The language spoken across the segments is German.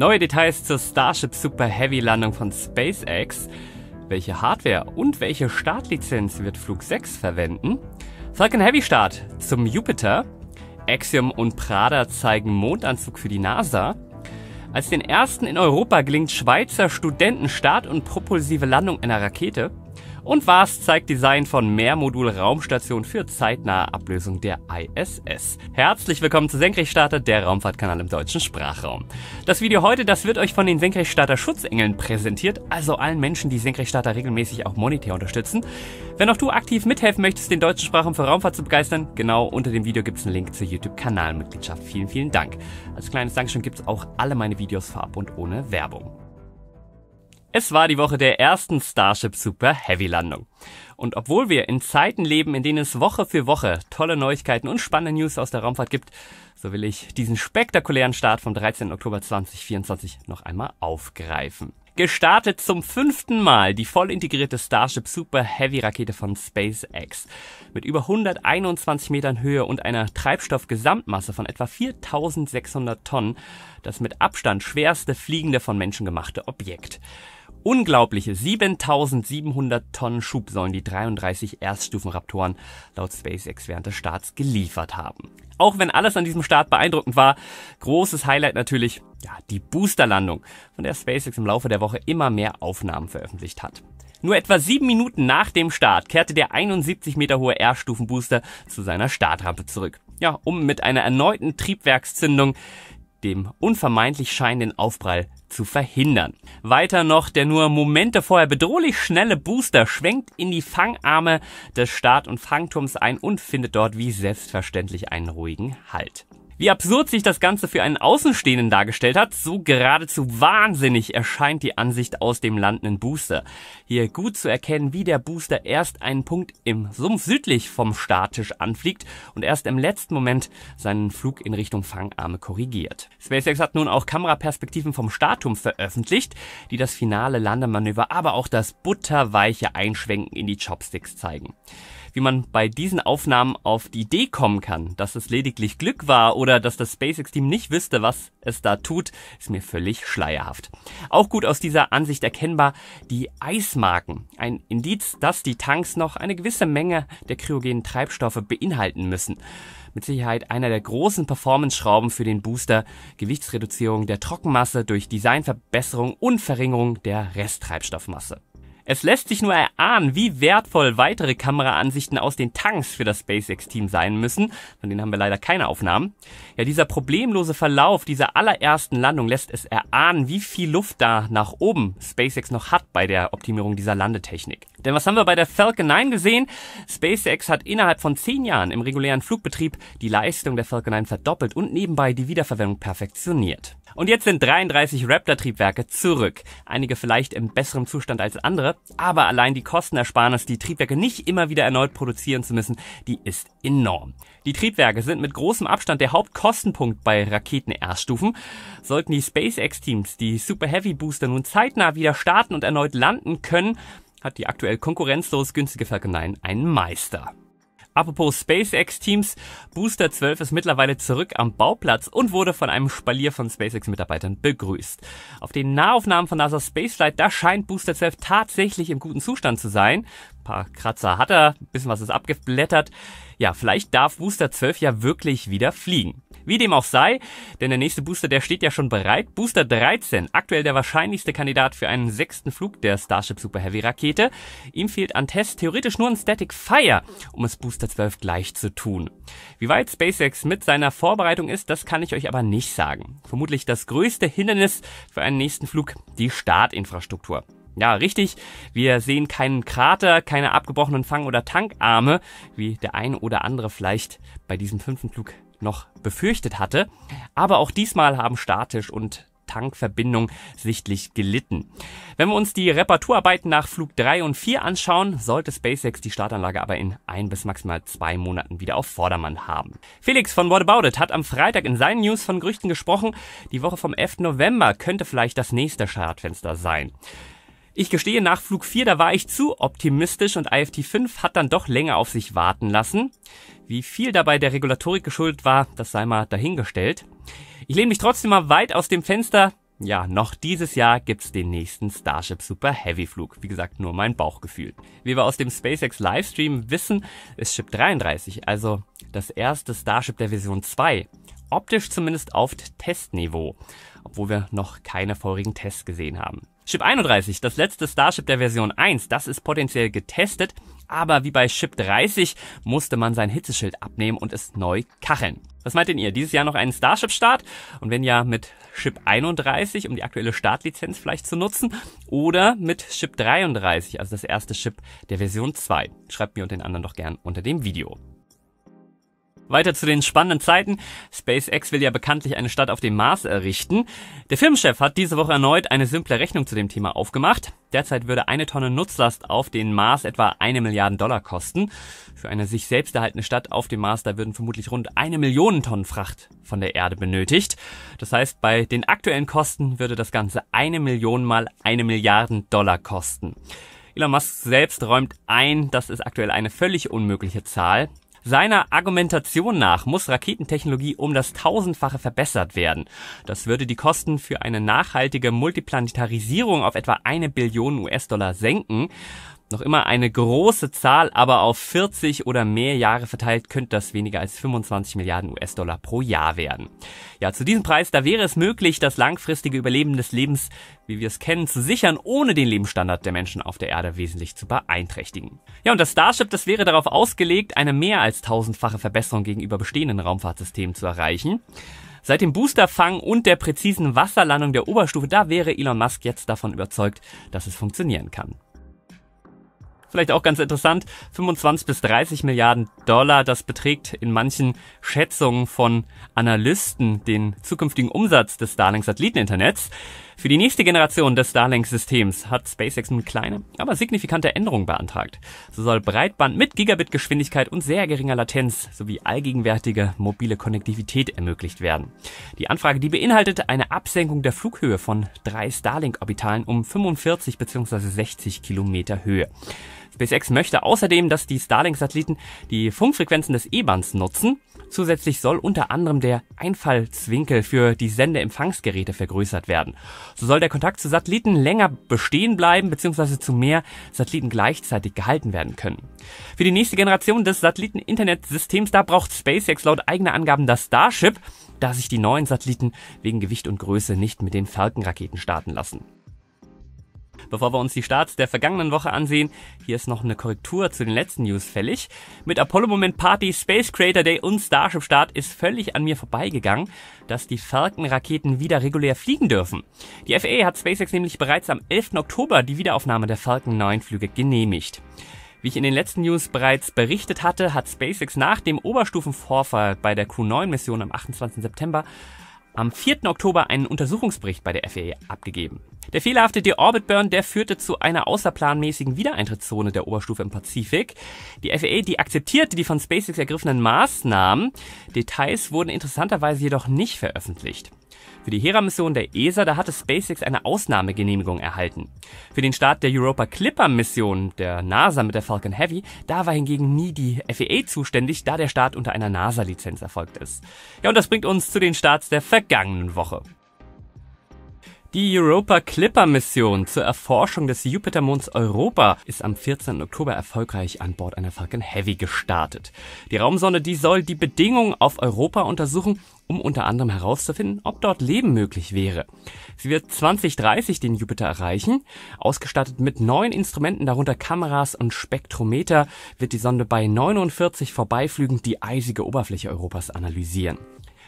Neue Details zur Starship Super Heavy Landung von SpaceX. Welche Hardware und welche Startlizenz wird Flug 6 verwenden? Falcon Heavy Start zum Jupiter. Axiom und Prada zeigen Mondanzug für die NASA. Als den ersten in Europa gelingt Schweizer Studenten Start und propulsive Landung einer Rakete. Und was zeigt Design von Mehrmodul-Raumstation für zeitnahe Ablösung der ISS. Herzlich willkommen zu Senkrechtstarter, der Raumfahrtkanal im deutschen Sprachraum. Das Video heute, das wird euch von den Senkrechtstarter Schutzengeln präsentiert, also allen Menschen, die Senkrechtstarter regelmäßig auch monetär unterstützen. Wenn auch du aktiv mithelfen möchtest, den deutschen Sprachraum für Raumfahrt zu begeistern, genau unter dem Video gibt's einen Link zur YouTube-Kanalmitgliedschaft. Vielen, vielen Dank. Als kleines Dankeschön gibt's auch alle meine Videos vorab und ohne Werbung. Es war die Woche der ersten Starship Super Heavy Landung. Und obwohl wir in Zeiten leben, in denen es Woche für Woche tolle Neuigkeiten und spannende News aus der Raumfahrt gibt, so will ich diesen spektakulären Start vom 13. Oktober 2024 noch einmal aufgreifen. Gestartet zum fünften Mal die voll integrierte Starship Super Heavy Rakete von SpaceX. Mit über 121 Metern Höhe und einer Treibstoffgesamtmasse von etwa 4600 Tonnen, das mit Abstand schwerste fliegende von Menschen gemachte Objekt. Unglaubliche 7700 Tonnen Schub sollen die 33 Erststufenraptoren laut SpaceX während des Starts geliefert haben. Auch wenn alles an diesem Start beeindruckend war, großes Highlight natürlich ja, die Boosterlandung, von der SpaceX im Laufe der Woche immer mehr Aufnahmen veröffentlicht hat. Nur etwa sieben Minuten nach dem Start kehrte der 71 Meter hohe r booster zu seiner Startrampe zurück. Ja, um mit einer erneuten Triebwerkszündung dem unvermeidlich scheinenden Aufprall zu verhindern. Weiter noch, der nur Momente vorher bedrohlich schnelle Booster schwenkt in die Fangarme des Start- und Fangturms ein und findet dort wie selbstverständlich einen ruhigen Halt. Wie absurd sich das Ganze für einen Außenstehenden dargestellt hat, so geradezu wahnsinnig erscheint die Ansicht aus dem landenden Booster. Hier gut zu erkennen, wie der Booster erst einen Punkt im Sumpf südlich vom Starttisch anfliegt und erst im letzten Moment seinen Flug in Richtung Fangarme korrigiert. SpaceX hat nun auch Kameraperspektiven vom Startturm veröffentlicht, die das finale Landemanöver, aber auch das butterweiche Einschwenken in die Chopsticks zeigen wie man bei diesen Aufnahmen auf die Idee kommen kann, dass es lediglich Glück war oder dass das SpaceX-Team nicht wüsste, was es da tut, ist mir völlig schleierhaft. Auch gut aus dieser Ansicht erkennbar die Eismarken. Ein Indiz, dass die Tanks noch eine gewisse Menge der kryogenen Treibstoffe beinhalten müssen. Mit Sicherheit einer der großen Performance-Schrauben für den Booster. Gewichtsreduzierung der Trockenmasse durch Designverbesserung und Verringerung der Resttreibstoffmasse. Es lässt sich nur erahnen, wie wertvoll weitere Kameraansichten aus den Tanks für das SpaceX-Team sein müssen. Von denen haben wir leider keine Aufnahmen. Ja, dieser problemlose Verlauf dieser allerersten Landung lässt es erahnen, wie viel Luft da nach oben SpaceX noch hat bei der Optimierung dieser Landetechnik. Denn was haben wir bei der Falcon 9 gesehen? SpaceX hat innerhalb von zehn Jahren im regulären Flugbetrieb die Leistung der Falcon 9 verdoppelt und nebenbei die Wiederverwendung perfektioniert. Und jetzt sind 33 Raptor-Triebwerke zurück. Einige vielleicht in besserem Zustand als andere, aber allein die Kostenersparnis, die Triebwerke nicht immer wieder erneut produzieren zu müssen, die ist enorm. Die Triebwerke sind mit großem Abstand der Hauptkostenpunkt bei Raketen-Erststufen. Sollten die SpaceX-Teams die Super Heavy-Booster nun zeitnah wieder starten und erneut landen können, hat die aktuell konkurrenzlos günstige Falcon 9 einen Meister. Apropos SpaceX-Teams, Booster 12 ist mittlerweile zurück am Bauplatz und wurde von einem Spalier von SpaceX-Mitarbeitern begrüßt. Auf den Nahaufnahmen von NASA Spaceflight, da scheint Booster 12 tatsächlich im guten Zustand zu sein. Ein paar Kratzer hat er, bisschen was ist abgeblättert. Ja, vielleicht darf Booster 12 ja wirklich wieder fliegen. Wie dem auch sei, denn der nächste Booster, der steht ja schon bereit. Booster 13, aktuell der wahrscheinlichste Kandidat für einen sechsten Flug der Starship Super Heavy Rakete. Ihm fehlt an Tests theoretisch nur ein Static Fire, um es Booster 12 gleich zu tun. Wie weit SpaceX mit seiner Vorbereitung ist, das kann ich euch aber nicht sagen. Vermutlich das größte Hindernis für einen nächsten Flug, die Startinfrastruktur. Ja, richtig. Wir sehen keinen Krater, keine abgebrochenen Fang- oder Tankarme, wie der ein oder andere vielleicht bei diesem fünften Flug noch befürchtet hatte. Aber auch diesmal haben statisch und Tankverbindung sichtlich gelitten. Wenn wir uns die Reparaturarbeiten nach Flug 3 und 4 anschauen, sollte SpaceX die Startanlage aber in ein bis maximal zwei Monaten wieder auf Vordermann haben. Felix von What About It hat am Freitag in seinen News von Gerüchten gesprochen, die Woche vom 11. November könnte vielleicht das nächste Startfenster sein. Ich gestehe, nach Flug 4, da war ich zu optimistisch und IFT 5 hat dann doch länger auf sich warten lassen. Wie viel dabei der Regulatorik geschuldet war, das sei mal dahingestellt. Ich lehne mich trotzdem mal weit aus dem Fenster. Ja, noch dieses Jahr gibt's den nächsten Starship Super Heavy Flug. Wie gesagt, nur mein Bauchgefühl. Wie wir aus dem SpaceX Livestream wissen, ist Ship 33, also das erste Starship der Version 2, optisch zumindest auf Testniveau, obwohl wir noch keine vorigen Tests gesehen haben. Ship 31, das letzte Starship der Version 1, das ist potenziell getestet, aber wie bei Ship 30 musste man sein Hitzeschild abnehmen und es neu kacheln. Was meint denn ihr? Dieses Jahr noch einen Starship-Start? Und wenn ja, mit Ship 31, um die aktuelle Startlizenz vielleicht zu nutzen, oder mit Ship 33, also das erste Ship der Version 2? Schreibt mir und den anderen doch gern unter dem Video. Weiter zu den spannenden Zeiten. SpaceX will ja bekanntlich eine Stadt auf dem Mars errichten. Der Firmenchef hat diese Woche erneut eine simple Rechnung zu dem Thema aufgemacht. Derzeit würde eine Tonne Nutzlast auf den Mars etwa eine Milliarde Dollar kosten. Für eine sich selbst erhaltene Stadt auf dem Mars, da würden vermutlich rund eine Million Tonnen Fracht von der Erde benötigt. Das heißt, bei den aktuellen Kosten würde das Ganze eine Million mal eine Milliarden Dollar kosten. Elon Musk selbst räumt ein, das ist aktuell eine völlig unmögliche Zahl. Seiner Argumentation nach muss Raketentechnologie um das Tausendfache verbessert werden. Das würde die Kosten für eine nachhaltige Multiplanetarisierung auf etwa eine Billion US-Dollar senken. Noch immer eine große Zahl, aber auf 40 oder mehr Jahre verteilt könnte das weniger als 25 Milliarden US-Dollar pro Jahr werden. Ja, zu diesem Preis, da wäre es möglich, das langfristige Überleben des Lebens, wie wir es kennen, zu sichern, ohne den Lebensstandard der Menschen auf der Erde wesentlich zu beeinträchtigen. Ja, und das Starship, das wäre darauf ausgelegt, eine mehr als tausendfache Verbesserung gegenüber bestehenden Raumfahrtsystemen zu erreichen. Seit dem Boosterfang und der präzisen Wasserlandung der Oberstufe, da wäre Elon Musk jetzt davon überzeugt, dass es funktionieren kann vielleicht auch ganz interessant, 25 bis 30 Milliarden Dollar. Das beträgt in manchen Schätzungen von Analysten den zukünftigen Umsatz des Starlink-Satelliteninternets. Für die nächste Generation des Starlink-Systems hat SpaceX eine kleine, aber signifikante Änderung beantragt. So soll Breitband mit Gigabit-Geschwindigkeit und sehr geringer Latenz sowie allgegenwärtige mobile Konnektivität ermöglicht werden. Die Anfrage, die beinhaltet eine Absenkung der Flughöhe von drei Starlink-Orbitalen um 45 bzw. 60 Kilometer Höhe. SpaceX möchte außerdem, dass die Starlink-Satelliten die Funkfrequenzen des E-Bands nutzen. Zusätzlich soll unter anderem der Einfallswinkel für die Sendeempfangsgeräte vergrößert werden. So soll der Kontakt zu Satelliten länger bestehen bleiben bzw. zu mehr Satelliten gleichzeitig gehalten werden können. Für die nächste Generation des Satelliten-Internetsystems da braucht SpaceX laut eigener Angaben das Starship, da sich die neuen Satelliten wegen Gewicht und Größe nicht mit den Falcon-Raketen starten lassen. Bevor wir uns die Starts der vergangenen Woche ansehen, hier ist noch eine Korrektur zu den letzten News fällig. Mit Apollo Moment Party, Space Creator Day und Starship Start ist völlig an mir vorbeigegangen, dass die Falcon-Raketen wieder regulär fliegen dürfen. Die FAA hat SpaceX nämlich bereits am 11. Oktober die Wiederaufnahme der Falcon 9 Flüge genehmigt. Wie ich in den letzten News bereits berichtet hatte, hat SpaceX nach dem Oberstufenvorfall bei der Q9-Mission am 28. September am 4. Oktober einen Untersuchungsbericht bei der FAA abgegeben. Der fehlerhafte deorbit burn der führte zu einer außerplanmäßigen Wiedereintrittszone der Oberstufe im Pazifik. Die FAA, die akzeptierte die von SpaceX ergriffenen Maßnahmen. Details wurden interessanterweise jedoch nicht veröffentlicht. Für die Hera-Mission der ESA, da hatte SpaceX eine Ausnahmegenehmigung erhalten. Für den Start der Europa Clipper-Mission der NASA mit der Falcon Heavy, da war hingegen nie die FAA zuständig, da der Start unter einer NASA-Lizenz erfolgt ist. Ja, und das bringt uns zu den Starts der vergangenen Woche. Die Europa Clipper Mission zur Erforschung des Jupitermonds Europa ist am 14. Oktober erfolgreich an Bord einer Falcon Heavy gestartet. Die Raumsonde, die soll die Bedingungen auf Europa untersuchen, um unter anderem herauszufinden, ob dort Leben möglich wäre. Sie wird 2030 den Jupiter erreichen. Ausgestattet mit neun Instrumenten, darunter Kameras und Spektrometer, wird die Sonde bei 49 vorbeiflügen die eisige Oberfläche Europas analysieren.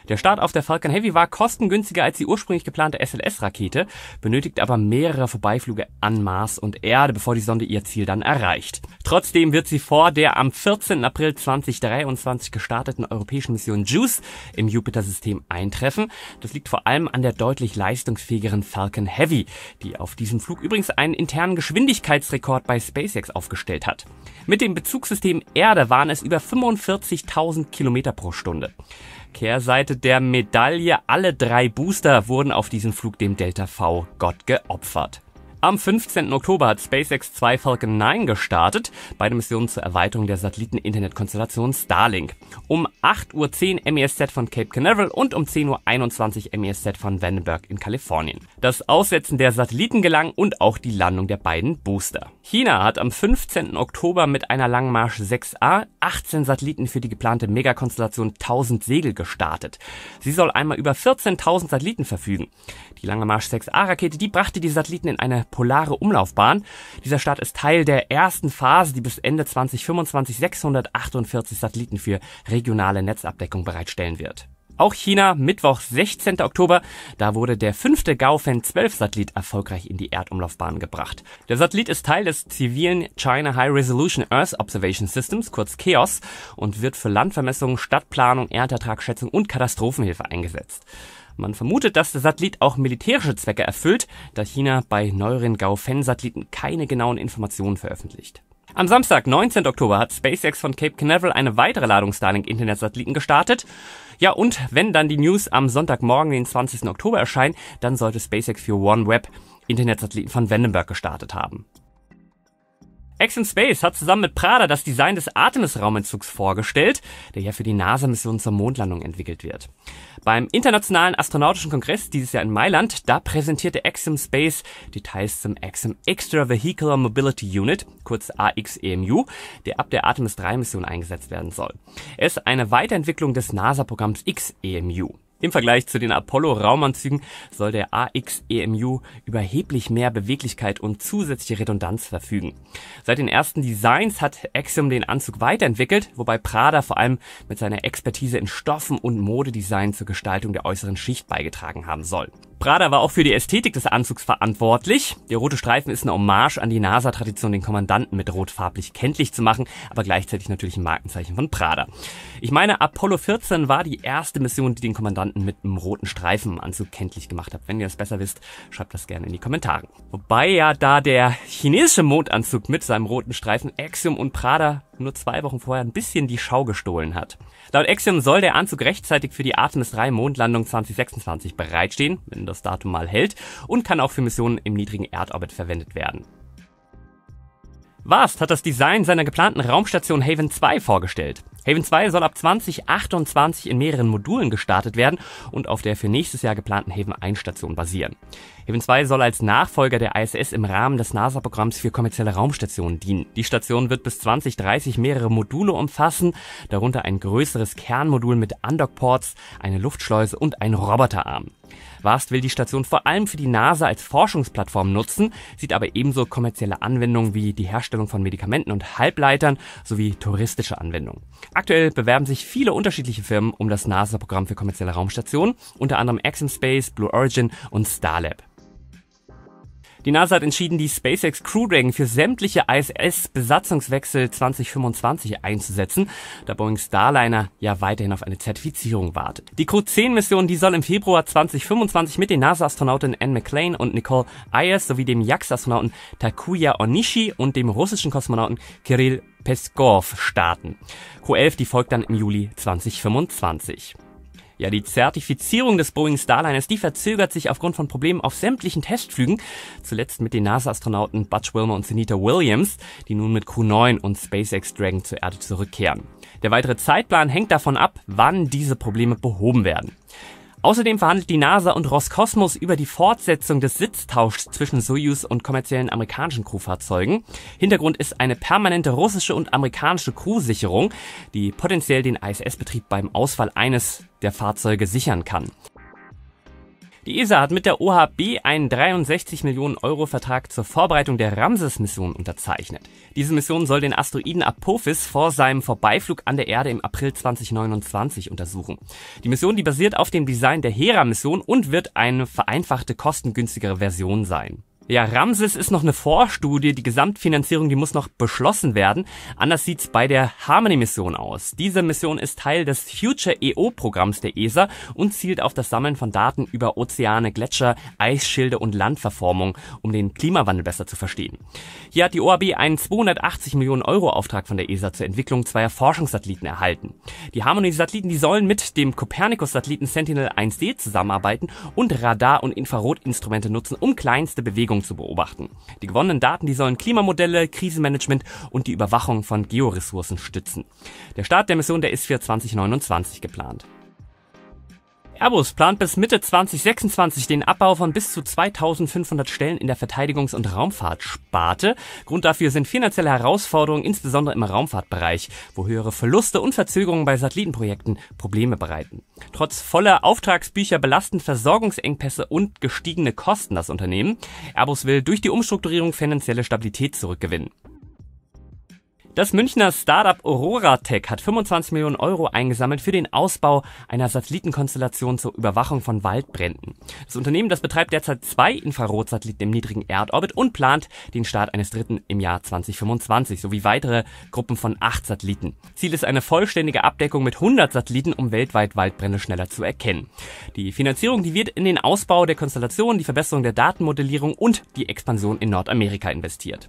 Der Start auf der Falcon Heavy war kostengünstiger als die ursprünglich geplante SLS-Rakete, benötigt aber mehrere Vorbeiflüge an Mars und Erde, bevor die Sonde ihr Ziel dann erreicht. Trotzdem wird sie vor der am 14. April 2023 gestarteten europäischen Mission JUICE im Jupiter-System eintreffen. Das liegt vor allem an der deutlich leistungsfähigeren Falcon Heavy, die auf diesem Flug übrigens einen internen Geschwindigkeitsrekord bei SpaceX aufgestellt hat. Mit dem Bezugssystem Erde waren es über 45.000 Kilometer pro Stunde. Kehrseite der Medaille, alle drei Booster wurden auf diesem Flug dem Delta V-Gott geopfert. Am 15. Oktober hat SpaceX zwei Falcon 9 gestartet, beide Missionen zur Erweiterung der Satelliten-Internetkonstellation Starlink. Um 8.10 Uhr MESZ von Cape Canaveral und um 10.21 Uhr MESZ von Vandenberg in Kalifornien. Das Aussetzen der Satelliten gelang und auch die Landung der beiden Booster. China hat am 15. Oktober mit einer Langmarsch 6A 18 Satelliten für die geplante Megakonstellation 1000 Segel gestartet. Sie soll einmal über 14.000 Satelliten verfügen. Die Langmarsch 6A Rakete, die brachte die Satelliten in eine polare Umlaufbahn. Dieser Start ist Teil der ersten Phase, die bis Ende 2025 648 Satelliten für regionale Netzabdeckung bereitstellen wird. Auch China, Mittwoch, 16. Oktober, da wurde der fünfte Gaofen 12 Satellit erfolgreich in die Erdumlaufbahn gebracht. Der Satellit ist Teil des zivilen China High Resolution Earth Observation Systems, kurz KEOS, und wird für Landvermessung, Stadtplanung, Erdertragsschätzung und Katastrophenhilfe eingesetzt. Man vermutet, dass der Satellit auch militärische Zwecke erfüllt, da China bei neueren Gaofen-Satelliten keine genauen Informationen veröffentlicht. Am Samstag, 19. Oktober, hat SpaceX von Cape Canaveral eine weitere Ladung Starlink-Internetsatelliten gestartet. Ja, und wenn dann die News am Sonntagmorgen, den 20. Oktober erscheint, dann sollte SpaceX für OneWeb Internetsatelliten von Vandenberg gestartet haben. X in Space hat zusammen mit Prada das Design des Artemis-Raumentzugs vorgestellt, der ja für die NASA-Mission zur Mondlandung entwickelt wird. Beim Internationalen Astronautischen Kongress dieses Jahr in Mailand, da präsentierte Exim Space Details zum Exim Vehicular Mobility Unit, kurz AXEMU, der ab der Artemis 3 Mission eingesetzt werden soll. Es ist eine Weiterentwicklung des NASA-Programms XEMU. Im Vergleich zu den Apollo-Raumanzügen soll der AX-EMU über erheblich mehr Beweglichkeit und zusätzliche Redundanz verfügen. Seit den ersten Designs hat Axiom den Anzug weiterentwickelt, wobei Prada vor allem mit seiner Expertise in Stoffen und Modedesign zur Gestaltung der äußeren Schicht beigetragen haben soll. Prada war auch für die Ästhetik des Anzugs verantwortlich. Der rote Streifen ist eine Hommage an die NASA-Tradition, den Kommandanten mit Rot farblich kenntlich zu machen, aber gleichzeitig natürlich ein Markenzeichen von Prada. Ich meine, Apollo 14 war die erste Mission, die den Kommandanten mit einem roten Streifen im Anzug kenntlich gemacht hat. Wenn ihr das besser wisst, schreibt das gerne in die Kommentare. Wobei ja da der chinesische Mondanzug mit seinem roten Streifen Axiom und Prada nur zwei Wochen vorher ein bisschen die Schau gestohlen hat. Laut Axiom soll der Anzug rechtzeitig für die Artemis 3 Mondlandung 2026 bereitstehen, wenn das Datum mal hält, und kann auch für Missionen im niedrigen Erdorbit verwendet werden. Vast hat das Design seiner geplanten Raumstation Haven 2 vorgestellt. Haven 2 soll ab 2028 in mehreren Modulen gestartet werden und auf der für nächstes Jahr geplanten Haven 1 Station basieren. Haven 2 soll als Nachfolger der ISS im Rahmen des NASA-Programms für kommerzielle Raumstationen dienen. Die Station wird bis 2030 mehrere Module umfassen, darunter ein größeres Kernmodul mit Undockports, eine Luftschleuse und ein Roboterarm. Warst will die Station vor allem für die NASA als Forschungsplattform nutzen, sieht aber ebenso kommerzielle Anwendungen wie die Herstellung von Medikamenten und Halbleitern sowie touristische Anwendungen. Aktuell bewerben sich viele unterschiedliche Firmen um das NASA-Programm für kommerzielle Raumstationen, unter anderem Axiom Space, Blue Origin und Starlab. Die NASA hat entschieden, die SpaceX Crew Dragon für sämtliche ISS-Besatzungswechsel 2025 einzusetzen, da Boeing Starliner ja weiterhin auf eine Zertifizierung wartet. Die Crew 10-Mission, die soll im Februar 2025 mit den NASA-Astronauten Anne McLean und Nicole Ayers sowie dem JAX-Astronauten Takuya Onishi und dem russischen Kosmonauten Kirill Peskov starten. Q11, die folgt dann im Juli 2025. Ja, die Zertifizierung des Boeing Starliners, die verzögert sich aufgrund von Problemen auf sämtlichen Testflügen, zuletzt mit den NASA-Astronauten Butch Wilmer und Senita Williams, die nun mit Q9 und SpaceX Dragon zur Erde zurückkehren. Der weitere Zeitplan hängt davon ab, wann diese Probleme behoben werden. Außerdem verhandelt die NASA und Roskosmos über die Fortsetzung des Sitztauschs zwischen Soyuz und kommerziellen amerikanischen Crewfahrzeugen. Hintergrund ist eine permanente russische und amerikanische Crewsicherung, die potenziell den ISS-Betrieb beim Ausfall eines der Fahrzeuge sichern kann die ESA hat mit der OHB einen 63 Millionen Euro Vertrag zur Vorbereitung der Ramses-Mission unterzeichnet. Diese Mission soll den Asteroiden Apophis vor seinem Vorbeiflug an der Erde im April 2029 untersuchen. Die Mission, die basiert auf dem Design der Hera-Mission und wird eine vereinfachte, kostengünstigere Version sein. Ja, Ramses ist noch eine Vorstudie. Die Gesamtfinanzierung, die muss noch beschlossen werden. Anders sieht's bei der Harmony-Mission aus. Diese Mission ist Teil des Future EO-Programms der ESA und zielt auf das Sammeln von Daten über Ozeane, Gletscher, Eisschilde und Landverformung, um den Klimawandel besser zu verstehen. Hier hat die OAB einen 280 Millionen Euro Auftrag von der ESA zur Entwicklung zweier Forschungssatelliten erhalten. Die Harmony-Satelliten, die sollen mit dem Copernicus-Satelliten Sentinel-1D zusammenarbeiten und Radar- und Infrarotinstrumente nutzen, um kleinste Bewegungen Entwicklung zu beobachten. Die gewonnenen Daten, die sollen Klimamodelle, Krisenmanagement und die Überwachung von Georessourcen stützen. Der Start der Mission der ISFIR 2029 geplant. Airbus plant bis Mitte 2026 den Abbau von bis zu 2500 Stellen in der Verteidigungs- und Raumfahrtsparte. Grund dafür sind finanzielle Herausforderungen, insbesondere im Raumfahrtbereich, wo höhere Verluste und Verzögerungen bei Satellitenprojekten Probleme bereiten. Trotz voller Auftragsbücher belasten Versorgungsengpässe und gestiegene Kosten das Unternehmen. Airbus will durch die Umstrukturierung finanzielle Stabilität zurückgewinnen. Das Münchner Startup Aurora Tech hat 25 Millionen Euro eingesammelt für den Ausbau einer Satellitenkonstellation zur Überwachung von Waldbränden. Das Unternehmen, das betreibt derzeit zwei Infrarotsatelliten im niedrigen Erdorbit und plant den Start eines dritten im Jahr 2025 sowie weitere Gruppen von acht Satelliten. Ziel ist eine vollständige Abdeckung mit 100 Satelliten, um weltweit Waldbrände schneller zu erkennen. Die Finanzierung, die wird in den Ausbau der Konstellation, die Verbesserung der Datenmodellierung und die Expansion in Nordamerika investiert.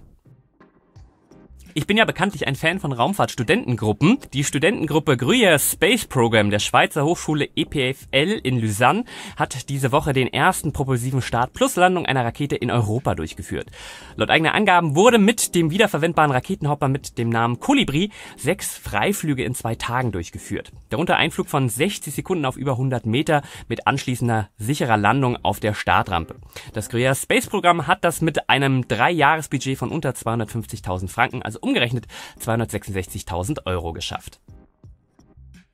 Ich bin ja bekanntlich ein Fan von Raumfahrtstudentengruppen. Die Studentengruppe Gruyère Space Program der Schweizer Hochschule EPFL in Lausanne hat diese Woche den ersten propulsiven Start plus Landung einer Rakete in Europa durchgeführt. Laut eigener Angaben wurde mit dem wiederverwendbaren Raketenhopper mit dem Namen Colibri sechs Freiflüge in zwei Tagen durchgeführt. Darunter ein Flug von 60 Sekunden auf über 100 Meter mit anschließender sicherer Landung auf der Startrampe. Das Gruyère Space Program hat das mit einem Dreijahresbudget von unter 250.000 Franken, also umgerechnet 266.000 Euro geschafft.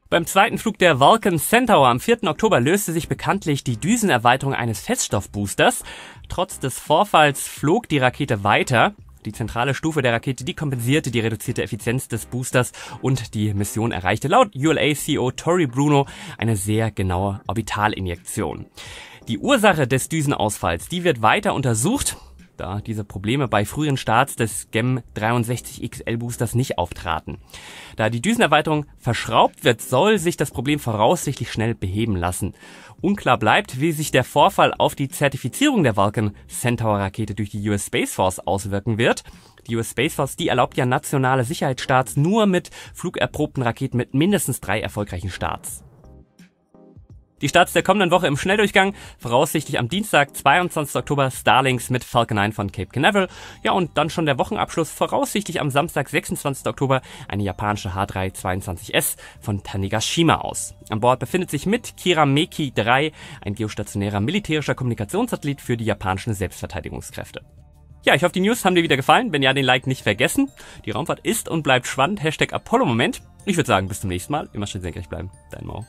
Beim zweiten Flug der Vulcan Centaur am 4. Oktober löste sich bekanntlich die Düsenerweiterung eines Feststoffboosters. Trotz des Vorfalls flog die Rakete weiter. Die zentrale Stufe der Rakete, die kompensierte die reduzierte Effizienz des Boosters und die Mission erreichte laut ULA-CO e Tori Bruno eine sehr genaue Orbitalinjektion. Die Ursache des Düsenausfalls, die wird weiter untersucht da diese Probleme bei früheren Starts des GEM 63XL Boosters nicht auftraten. Da die Düsenerweiterung verschraubt wird, soll sich das Problem voraussichtlich schnell beheben lassen. Unklar bleibt, wie sich der Vorfall auf die Zertifizierung der Vulcan Centaur Rakete durch die US Space Force auswirken wird. Die US Space Force, die erlaubt ja nationale Sicherheitsstarts nur mit flugerprobten Raketen mit mindestens drei erfolgreichen Starts. Die Starts der kommenden Woche im Schnelldurchgang. Voraussichtlich am Dienstag, 22. Oktober, Starlings mit Falcon 9 von Cape Canaveral. Ja, und dann schon der Wochenabschluss. Voraussichtlich am Samstag, 26. Oktober, eine japanische h 3 22 s von Tanegashima aus. An Bord befindet sich mit Kirameki 3 ein geostationärer militärischer Kommunikationssatellit für die japanischen Selbstverteidigungskräfte. Ja, ich hoffe, die News haben dir wieder gefallen. Wenn ja, den Like nicht vergessen. Die Raumfahrt ist und bleibt spannend. Hashtag Apollo-Moment. Ich würde sagen, bis zum nächsten Mal. Immer schön senkrecht bleiben. Dein Mau.